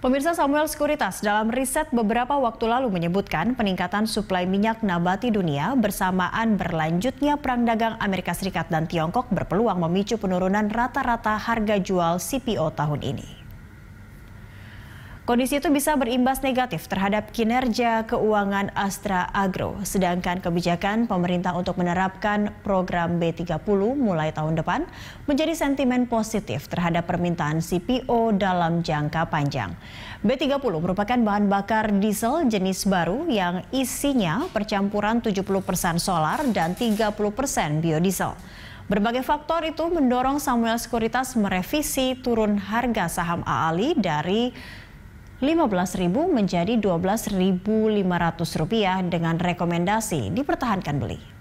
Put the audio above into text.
Pemirsa Samuel Sekuritas dalam riset beberapa waktu lalu menyebutkan peningkatan suplai minyak nabati dunia bersamaan berlanjutnya perang dagang Amerika Serikat dan Tiongkok berpeluang memicu penurunan rata-rata harga jual CPO tahun ini. Kondisi itu bisa berimbas negatif terhadap kinerja keuangan Astra Agro. Sedangkan kebijakan pemerintah untuk menerapkan program B30 mulai tahun depan menjadi sentimen positif terhadap permintaan CPO dalam jangka panjang. B30 merupakan bahan bakar diesel jenis baru yang isinya percampuran 70% solar dan 30% biodiesel. Berbagai faktor itu mendorong Samuel Sekuritas merevisi turun harga saham AALI dari 15.000 menjadi Rp12.500 dengan rekomendasi dipertahankan beli.